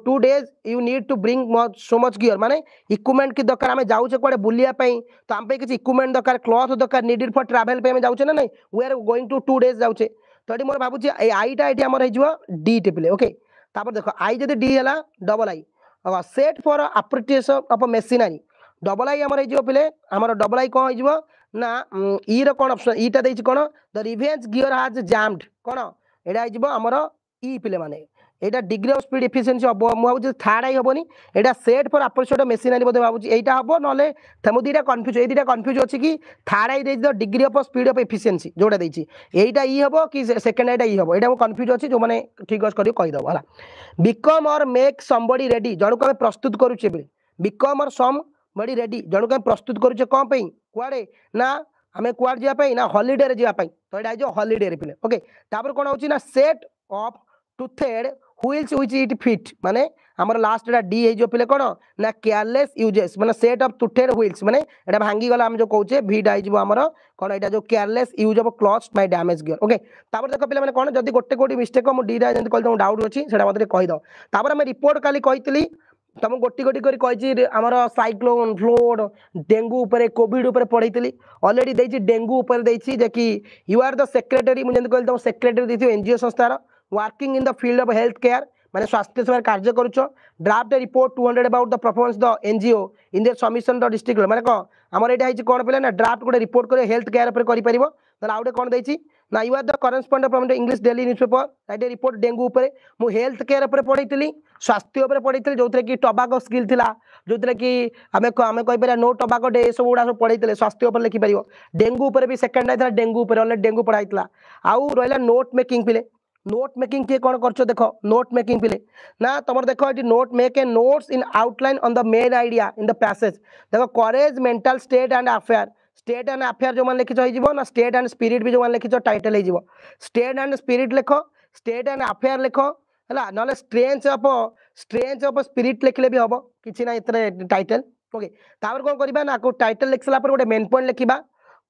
two days you need to bring so much gear ମାନେ ଇକ୍ୟୁପମେଣ୍ଟ କି ଦରକାର ଆମେ ଯାଉଛେ କୁଆଡ଼େ ବୁଲିବା ପାଇଁ ତ ଆମ ପାଇଁ କିଛି ଇକ୍ୟୁପମେଣ୍ଟ ଦରକାର କ୍ଲଥ ଦରକାର ନିଡିଡ୍ ଫର୍ ଟ୍ରାଭେଲ ପାଇଁ ଆମେ ଯାଉଛେ ନା ନାଇଁ we are going to two days ଯାଉଛେ ତ ଏଠି ମୋର ଭାବୁଛି ଏଇ ଆଇଟା ଏଠି ଆମର ହେଇଯିବ ଡି ଟିପିଲେ ଓକେ ତାପରେ ଦେଖ ଆଇ ଯଦି ଡି ହେଲା double I set for apparatus of machinery double I ଆମର ହେଇଯିବ ପିଲେ ଆମର ଡବଲ ଆଇ କ'ଣ ହେଇଯିବ ନା ଇର କ'ଣ ଅପସନ୍ ଇଟା ଦେଇଛି କ'ଣ the revenge gear has jammed କ'ଣ ଏଇଟା ହେଇଯିବ ଆମର ଇ ପିଲେମାନେ এইটা ডিগ্রি অফ স্পিড এফিসিয়েন্সি হব মু ভাবুছি থার্ড আই হবনি এটা সেট ফর আপ্রোচিয়েট মেসিনারি বোধে ভাবুছি এইটা হব নহলে মু দুইটা কনফ্ୟୁজ এই দুইটা কনফ୍ୟୁজ ଅଛି কি থার্ড আই ଦେଇଛି degree of speed of efficiency ଯୋଉଟା ଦେଇଛି এইটা ই হব কি সেকেন্ড আইটা ই হব এইটা মু কনফ୍ୟୁজ ଅଛି ଯେଉଁମାନେ ଠିକ୍ ଅଛି କରିକି କହିଦେବ ହେଲା become or make somebody ready ଜଣକୁ ଆମେ ପ୍ରସ୍ତୁତ କରୁଛେ ଏବେ become or somebody ready ଜଣକୁ ଆମେ ପ୍ରସ୍ତୁତ କରୁଛେ କ'ଣ ପାଇଁ କୁଆଡ଼େ ନା ଆମେ କୁଆଡ଼େ ଯିବା ପାଇଁ ନା ହଲିଡେରେ ଯିବା ପାଇଁ ତ ଏଇଟା ହେଇଯିବ ହଲିଡେରେ ପିଲେ ଓକେ ତାପରେ କ'ଣ ହେଉଛି ନା set of toothed wheels which it fit মানে আমার লাস্ট এটা ডি হয়ে যাব পিলে কোণ না কেয়ারলেস ইউজেস মানে সেট অফ টুটেড হুইলস মানে এটা ভাঙ্গিগলা আমি যে কৌছে ভিটা হয়ে যাব আমার কোণ এটা যে careless use of clutch by damage gear okay তাপরে দেখ পিলা মানে কোণ যদি গোটে কোটি মিস্টেক মু ডিটা যেমন কহিলি তোমার ডাউট অছি সেটা মতো কইদ তাপরে আমি রিপোর্ট কালি কইতিলি तुम गोटी गोटी कर आमर सैक्लोन फ्लोड डेंगू उपर कोविड उपर पढ़ई अलरेडी डेंगू उपर जे कि यू आर द सेक्रेटरी मुझे कहली तुम सेक्रेटरी एनजीओ संस्थार working in the field of health care मैंने स्वास्थ्य सेवा कार्य कर draft report two hundred about the performance the NGO in their submission the district मैंने कौन आम यहाँ कौन पे ना ड्राफ्ट गोटे रिपोर्ट करेंगे हेल्थ केयर पर कर तो आउटे कौन देती ना you are the correspond from the English daily newspaper write report dengue पर मुझ हेल्थ केयर पर थी स्वास्थ्य पर पढ़े थी जो थे कि टबाको स्किल था जो थे कि आम आम कहीपर नो टबाको डे सब गुड़ा सब पढ़े स्वास्थ्य पर लिखिपार डेंगू पर भी सेकेंड आई डेंगू पर डेंगू पढ़ाई आउ रहा नोट मेकिंग पिले नोट मेकिंग किए कौन कर देख नोट मेकिंग पिले ना तुम देख ये note make a notes in outline on the main idea in the passage देख courage mental state and affair state and affair जो मैंने लिखी हो ना स्टेट एंड स्पिरीट भी जो मैंने लिखी टाइटल हो स्टेट एंड स्पिरीट लिख स्टेट एंड अफेयर लिख है ना strength of strength of spirit लिखले भी हम कि ना इतने टाइटल ओके कौन करा टाइटल लिख सारा गोटे मेन पॉइंट लिखा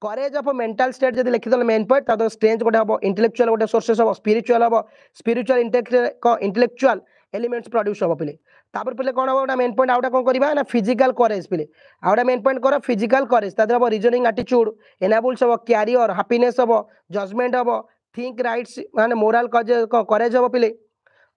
करेज अफ मेंटल स्टेट जब लिखिदेले मेन पॉइंट ताद स्ट्रेंथ गोटे हम इंटेलेक्चुआल गोटे सोर्सेस हम स्पिरिचुआल हम स्पिरिचुआल इंटेलेक्चुआल एलिमेंट्स प्रड्यूस हम पे तापर पे कौन हम गोटा मेन पॉइंट आउटा कौन करवा ना फिजिकाल करेज पे आउटा मेन पॉइंट कर फिजिकाल करेज ताद हम रिजनिंग आटीच्यूड एनाबुल्स हम क्यारियर हापिनेस हम जजमेंट हम थिंक रईट्स मैंने मोराल करेज हम पे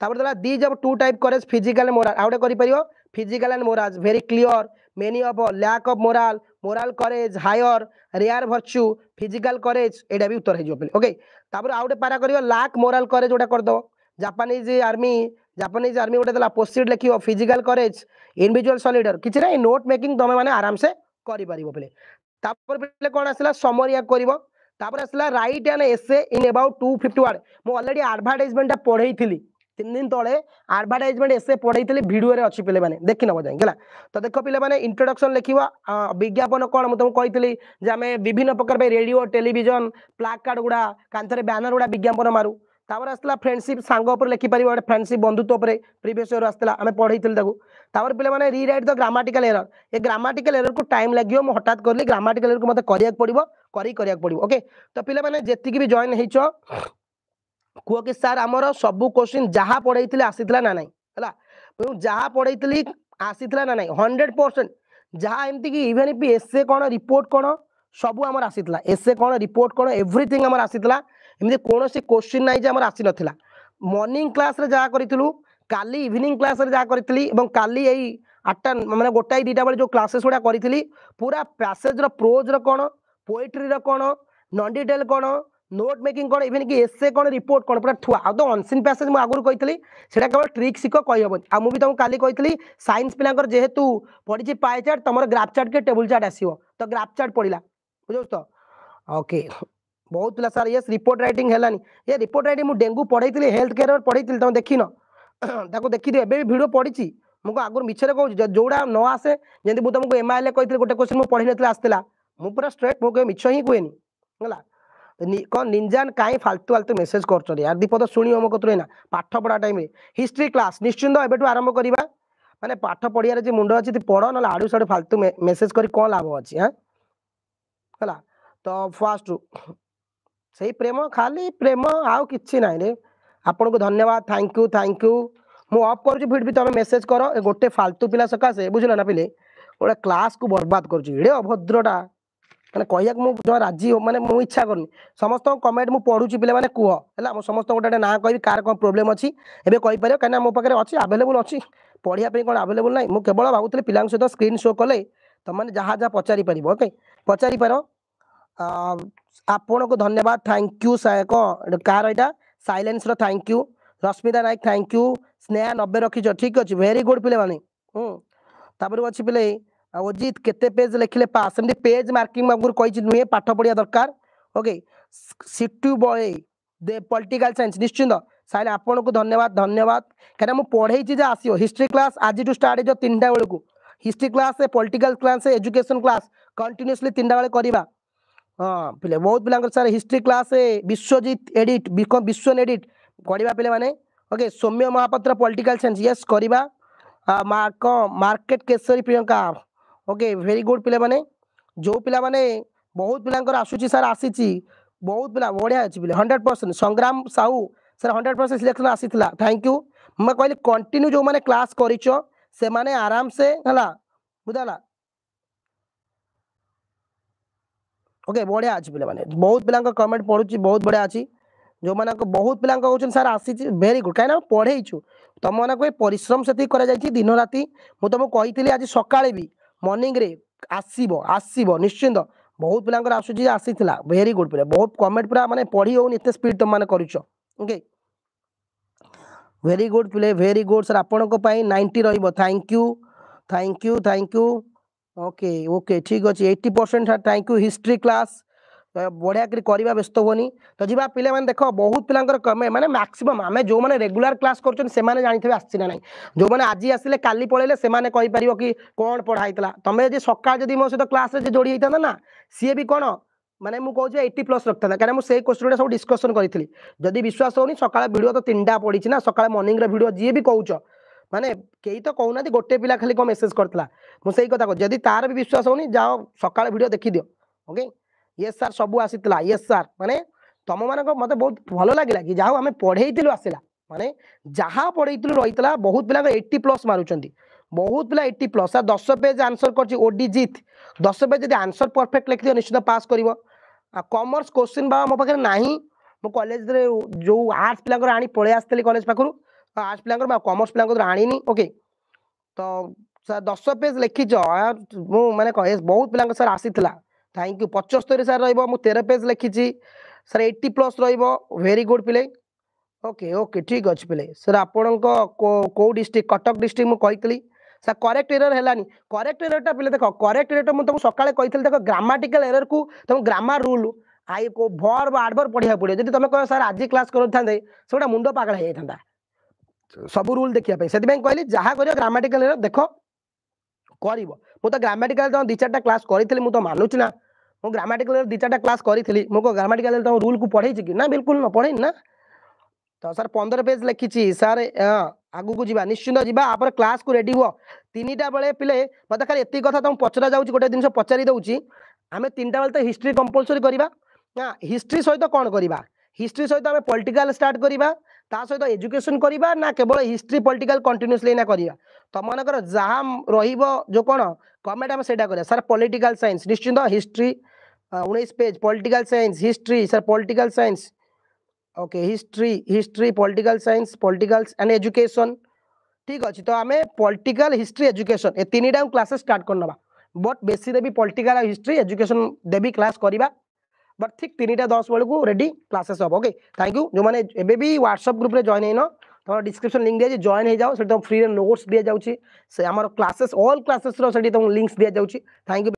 তারপরে দেখা দি জব two type courage physical moral আউটে গোটে করিপার physical and moral very clear many of lack of moral moral courage higher rare virtue physical courage এটা বি উত্তর হয়ে যাবে ওকে তারপরে আউটে পারা করিব ল্যাক মোরাল কলেজ গোটা করিদেব জাপানিজ আর্মি জাপানিজ আর্মি গোটে দেলা পোস্টিট লেখিব ফিজিকাল কলেজ ইন্ডিভিজুয়াল সলিডর কিছু না নোট মেকিং তুমি মানে আরামসে করিপারিব পেলে তারপর পেলে কোণ আসলা সমরিয়া করিব তাপরে আসলা write and essay in about two fifty word মু অলরেডি আডভার্টাইজমেন্টটা পড়াইছিলি তিন দিন তলে আডভার্টাইজমেন্ট এসে পড়াইলে ভিডিওরে অছি পিলে মানে দেখি নব যাই গেলা তো দেখো পিলে মানে ইন্ট্রোডকশন লিখিবা বিজ্ঞাপন কোণ মু তোমাকে কইতলি যে আমি বিভিন্ন প্রকার ভাই রেডিও টেলিভিশন প্লাকার্ড গুড়া কাঁথরে ব্যানর গুড়া বিজ্ঞাপন মারু তাপরে আসলা ফ্রেন্ডশিপ সাঙ্গ উপরে লেখিপার গোটে ফ্রেন্ডশিপ বন্ধুত্ব উপরে প্রিভিয়স ইয়ার আসলা আমি পড়াইলি তাকে তাপরে পিলা মানে রিরাইট দ গ্রামাটিকাল এরর এ গ্রামাটিকাল এরর কু টাইম লাগিব মু হঠাৎ করলি গ্রামাটিকাল এরর কু মতে করিয়াক পড়িব করি করিয়াক পড়িব ওকে তো পিলা মানে যেতিকি বি জয়েন হেইছো କୁହ କି ସାର୍ ଆମର ସବୁ କୋଶ୍ଚିନ୍ ଯାହା ପଢ଼େଇଥିଲେ ଆସିଥିଲା ନା ନାହିଁ ହେଲା ମୁଁ ଯାହା ପଢ଼େଇଥିଲି ଆସିଥିଲା ନା ନାହିଁ ହଣ୍ଡ୍ରେଡ଼ ପରସେଣ୍ଟ ଯାହା ଏମିତିକି ଇଭେନ୍ ବି ଏସ୍ଏ କ'ଣ ରିପୋର୍ଟ କ'ଣ ସବୁ ଆମର ଆସିଥିଲା ଏସ୍ଏ କ'ଣ ରିପୋର୍ଟ କ'ଣ ଏଭ୍ରିଥିଙ୍ଗ ଆମର ଆସିଥିଲା ଏମିତି କୌଣସି କୋଶ୍ଚିନ୍ ନାହିଁ ଯେ ଆମର ଆସିନଥିଲା ମର୍ଣ୍ଣିଂ କ୍ଲାସ୍ରେ ଯାହା କରିଥିଲୁ କାଲି ଇଭିନିଂ କ୍ଲାସ୍ରେ ଯାହା କରିଥିଲି ଏବଂ କାଲି ଏଇ ଆଠଟା ମାନେ ଗୋଟାଏ ଦୁଇଟା ବେଳେ ଯେଉଁ କ୍ଲାସେସ୍ ଗୁଡ଼ା କରିଥିଲି ପୁରା ପ୍ୟାସେଜ୍ର ପ୍ରୋଜ୍ର କ'ଣ ପୋଏଟ୍ରିର କ'ଣ ନନ୍ ଡିଟେଲ୍ କ'ଣ नोट मेकिंग कौन इवेन कि एसए कौन रिपोर्ट कौन पूरा थुआ आ तो अनसीन पैसेज मुझे आगुरी कही सीटा ट्रिक शिख कही आ भी तुमको काली कही सैंस पिला जेहतु पढ़ी पाए चार्ट तुम ग्राफ चार्ट के टेबल चार्ट आस तो ग्राफ चार्ट पड़ा बुझ तो ओके बहुत पिला सर ये रिपोर्ट रईट हैलानी ये रिपोर्ट रईट मुझे डेंगू पढ़े तो थी हेल्थ केयर पढ़े तुम देख ताको देखी दिए भी भिड़ पड़ी मुझे आगुरी मिछे कौन जोड़ा न आसे जमी तुमको तो एम आई एल कही गोटे क्वेश्चन मुझे पढ़ी ना आसाला मुझे पूरा स्ट्रेट मुझे मिछ ही कहेनि है କଣ ନିଞ୍ଜାନ କାହିଁ ଫାଲତୁ ଫାଲତୁ ମେସେଜ କରୁଛନ୍ତି ୟାର ଦୀପ ତ ଶୁଣିବ ମୋ କତୁରୁ ଏଇନା ପାଠ ପଢ଼ା ଟାଇମ୍ରେ ହିଷ୍ଟ୍ରି କ୍ଲାସ୍ ନିଶ୍ଚିନ୍ତ ଏବେଠୁ ଆରମ୍ଭ କରିବା ମାନେ ପାଠ ପଢ଼ିବାରେ ଯେ ମୁଣ୍ଡ ଅଛି ପଢ଼ ନହେଲେ ଆଡ଼ୁ ସାଡ଼ୁ ଫାଲତୁ ମେସେଜ କରି କ'ଣ ଲାଭ ଅଛି ହଁ ହେଲା ତ ଫାଷ୍ଟ ସେଇ ପ୍ରେମ ଖାଲି ପ୍ରେମ ଆଉ କିଛି ନାହିଁ ରେ ଆପଣଙ୍କୁ ଧନ୍ୟବାଦ ଥ୍ୟାଙ୍କ ୟୁ ଥ୍ୟାଙ୍କ ୟୁ ମୁଁ ଅଫ୍ କରୁଛି ଫିଟ୍ ବି ତମେ ମେସେଜ କର ଗୋଟେ ଫାଲତୁ ପିଲା ସକାଶେ ବୁଝିଲ ନା ପିଲେ ଗୋଟେ କ୍ଲାସ୍କୁ ବର୍ବାଦ କରୁଛି ଏଡ଼େ ଅଭଦ୍ରଟା କାରଣ କହିବାକୁ ମୁଁ ଜମା ରାଜି ମାନେ ମୁଁ ଇଚ୍ଛା କରୁନି ସମସ୍ତଙ୍କ କମେଣ୍ଟ ମୁଁ ପଢୁଛି ପିଲାମାନେ କୁହ ହେଲା ମୁଁ ସମସ୍ତଙ୍କୁ ଗୋଟେ ଗୋଟେ ନାଁ କହିବି କାହାର କ'ଣ ପ୍ରୋବ୍ଲେମ୍ ଅଛି ଏବେ କହିପାରିବ କାହିଁକିନା ମୋ ପାଖରେ ଅଛି ଆଭେଲେବୁଲ୍ ଅଛି ପଢ଼ିବା ପାଇଁ କ'ଣ ଆଭେଲେବୁଲ୍ ନାହିଁ ମୁଁ କେବଳ ଭାବୁଥିଲି ପିଲାଙ୍କ ସହିତ ସ୍କ୍ରିନ୍ ଶୋ କଲେ ତମମାନେ ଯାହା ଯାହା ପଚାରି ପାରିବ ଓକେ ପଚାରିପାର ଆପଣଙ୍କୁ ଧନ୍ୟବାଦ ଥ୍ୟାଙ୍କ ୟୁ କ'ଣ କାହାର ଏଇଟା silencer thank you Rashmita Nayak thank you Sneha ନବେ ରଖିଛ ଠିକ୍ ଅଛି ଭେରି ଗୁଡ୍ ପିଲାମାନେ ହୁଁ ତାପରେ ଅଛି ପିଲେ अजित केते पेज लिखले पास एम पेज मार्किंग आगुरी कही नुहे पाठ पढ़ा दरकार ओके सी टू बे पॉलिटिकल साइंस निश्चिंत सारे आपको धन्यवाद धन्यवाद कहीं मुझे पढ़े जे आसो हिस्ट्री क्लास आज स्टार्ट हो तीन टा बेलू history class political class education class continuously तीन टा बेल करवा हाँ पे बहुत पिला सर हिस्ट्री क्लास विश्वजित एडिट विश्व एडिट करवा पे मैंने okay Soumya Mahapatra political science ये करवा मार्केट Kesari Priyanka okay very good पे जो माने बहुत पिला आसुची सर आसी बहुत पिला बढ़िया अच्छे पिला hundred percent Sangram Sahu sir hundred percent selection आसी थैंक यू म कहली कंटिन्यू जो मैंने क्लास माने आराम से हला बुझाला ओके बढ़िया अच्छे पे बहुत पिला कमेंट पढ़ू बहुत बढ़िया अच्छी जो को बहुत पिला कौन सर आसी वेरी गुड कहीं पढ़े तुम को परिश्रम से दिन राति मु तुमको कही आज सका भी ମର୍ଣ୍ଣିଂରେ ଆସିବ ଆସିବ ନିଶ୍ଚିନ୍ତ ବହୁତ ପିଲାଙ୍କର ଆସୁଛି ଯେ ଆସିଥିଲା ଭେରି ଗୁଡ୍ ପିଲା ବହୁତ କମେଣ୍ଟ ପୁରା ମାନେ ପଢି ହଉନି ଏତେ ସ୍ପିଡ୍ ତମମାନେ କରୁଛ ଓକେ ଭେରି ଗୁଡ୍ ପିଲେ ଭେରି ଗୁଡ୍ ସାର୍ ଆପଣଙ୍କ ପାଇଁ ନାଇଣ୍ଟି ରହିବ thank you thank you thank you okay okay ଠିକ୍ ଅଛି eighty percent sir thank you history class ବଢ଼ିଆ କରି କରିବା ବ୍ୟସ୍ତ ହୁଅନି ତ ଯିବା ପିଲାମାନେ ଦେଖ ବହୁତ ପିଲାଙ୍କର କମେ ମାନେ ମ୍ୟାକ୍ସିମମ୍ ଆମେ ଯେଉଁମାନେ ରେଗୁଲାର କ୍ଲାସ୍ କରୁଛନ୍ତି ସେମାନେ ଜାଣିଥିବେ ଆସିଛି ନା ନାହିଁ ଯେଉଁମାନେ ଆଜି ଆସିଲେ କାଲି ପଳେଇଲେ ସେମାନେ କହିପାରିବ କି କ'ଣ ପଢ଼ା ହେଇଥିଲା ତମେ ଯଦି ସକାଳ ଯଦି ମୋ ସହିତ କ୍ଲାସ୍ରେ ଯୋଡ଼ି ହେଇଥାନ୍ତା ନା ସିଏ ବି କ'ଣ মানে মু কৌছি এইটি প্লস রক্ষা কেন সেই কোশ্চিনটা সব ডিসকসন করেছিলি যদি বিশ্বাস হোনি সকালে ভিডিও তো তিনটা পড়িছি না সকালে মর্নিংর ভিডিও যিয়ে বি কৌছ মানে কেই তো কৌ না গোটে পিলা খালি কম মেসেজ করলা মু সেই কথা যদি তার বি বিশ্বাস হোনি যাও সকালে ভিডিও দেখি দিও ওকে ୟେସ୍ ସାର୍ ସବୁ ଆସିଥିଲା ୟେସ୍ ସାର୍ ମାନେ ତମମାନଙ୍କ ମତେ ବହୁତ ଭଲ ଲାଗିଲା କି ଯାହା ହଉ ଆମେ ପଢେଇଥିଲୁ ଆସିଲା ମାନେ ଯାହା ପଢେଇଥିଲୁ ରହିଥିଲା ବହୁତ ପିଲାଙ୍କ ଏଇଟି ପ୍ଲସ୍ ମାରୁଛନ୍ତି ବହୁତ ପିଲା ଏଇଟି ପ୍ଲସ୍ ସାର୍ ଦଶ ପେଜ୍ ଆନ୍ସର୍ କରିଛି ଓଡି ଜିତ୍ ଦଶ ପେଜ୍ ଯଦି ଆନ୍ସର୍ ପରଫେକ୍ଟ ଲେଖିଥିବ ନିଶ୍ଚିତ ପାସ୍ କରିବ ଆଉ କମର୍ସ କୋଶ୍ଚିନ୍ ବାବା ମୋ ପାଖରେ ନାହିଁ ମୁଁ କଲେଜରେ ଯେଉଁ ଆର୍ଟ୍ସ ପିଲାଙ୍କର ଆଣି ପଳେଇ ଆସିଥିଲି କଲେଜ ପାଖରୁ ଆର୍ଟ୍ସ ପିଲାଙ୍କର ବା କମର୍ସ ପିଲାଙ୍କର ଆଣିନି ଓକେ ତ ସାର୍ ଦଶ ପେଜ୍ ଲେଖିଛ ମୁଁ ମାନେ ବହୁତ ପିଲାଙ୍କ ସାର୍ ଆସିଥିଲା थैंक यू पचस्तरी सार रु तेरह पेज लिखी सर एट्टी प्लस रोज भेरी गुड पिले ओके ओके ठीक अच्छे पिले सर आपण कौ डिस्ट्रिक्ट कटक डिस्ट्रिक्ट मुझी सर करेक्ट एरर है करेक्ट एरर टा पिले देख करेक्ट एरर मुझे सकाल कही देख ग्रामाटिकल एरर को तुम ग्रामार रूल आई को भर आडभर पढ़ा पड़े जब तुम कह सर आज क्लास करते मुंड पगल हो जाता सब रूल देखा से कहली जहाँ कर ग्रामाटिकल एरर देख कर मुझे ग्रामाटिकाल दि चार क्लास करी मुझे मानुचीना ମୁଁ ଗ୍ରାମାଟିକାଲ ଦି ଚାରିଟା କ୍ଲାସ୍ କରିଥିଲି ମୁଁ କ'ଣ ଗ୍ରାମାଟିକାଲ ତମ ରୁଲ୍କୁ ପଢ଼େଇଛି କି ନା ବିଲକୁଲ ନ ପଢ଼େଇନି ନା ତ ସାର୍ ପନ୍ଦର ପେଜ ଲେଖିଛି ସାର୍ ଆଗକୁ ଯିବା ନିଶ୍ଚିନ୍ତ ଯିବା ଆପଣ କ୍ଲାସ୍କୁ ରେଡି ହୁଅ ତିନିଟା ବେଳେ ପିଲେ ମୋତେ ଖାଲି ଏତିକି କଥା ତମକୁ ପଚରା ଯାଉଛି ଗୋଟେ ଜିନିଷ ପଚାରି ଦେଉଛି ଆମେ ତିନିଟା ବେଳେ ତ ହିଷ୍ଟ୍ରି କମ୍ପଲସରି କରିବା ନା ହିଷ୍ଟ୍ରି ସହିତ କ'ଣ କରିବା ହିଷ୍ଟ୍ରି ସହିତ ଆମେ ପଲିଟିକାଲ ଷ୍ଟାର୍ଟ କରିବା ତା ସହିତ ଏଜୁକେସନ କରିବା ନା କେବଳ ହିଷ୍ଟ୍ରି ପଲିଟିକାଲ କଣ୍ଟିନ୍ୟୁସଲି ଏଇନା କରିବା ତମମାନଙ୍କର ଯାହା ରହିବ ଯେଉଁ କ'ଣ ଗଭର୍ଣ୍ଣମେଣ୍ଟ ଆମେ ସେଇଟା କରିବା ସାର୍ ପଲିଟିକାଲ ସାଇନ୍ସ ନିଶ୍ଚିନ୍ତ ହିଷ୍ଟ୍ରି Uh, उन्नीस page political science history sir political science okay history history political science political and education ठीक अच्छे तो आम पॉलिटिकल हिस्ट्री एजुकेशन ए तीन टाइम क्लासेस स्टार्ट ना बट बेसी देवी पॉलिटिकल और हिस्ट्री एजुकेशन देवी क्लास करवा बट ठीक तीन दस बेलू रेडी क्लासेस हम ओके थैंक यू जो मैंने एबे भी ह्वाट्सअप ग्रुप में जॉन होन तुम डिस्क्रिप्शन लिंक दिए जॉन हो जाओ से तुम फ्री नोट्स दि जाऊँगी से आम क्लासेस अल क्लासेस लिंक्स दि जाऊँगी थैंक यू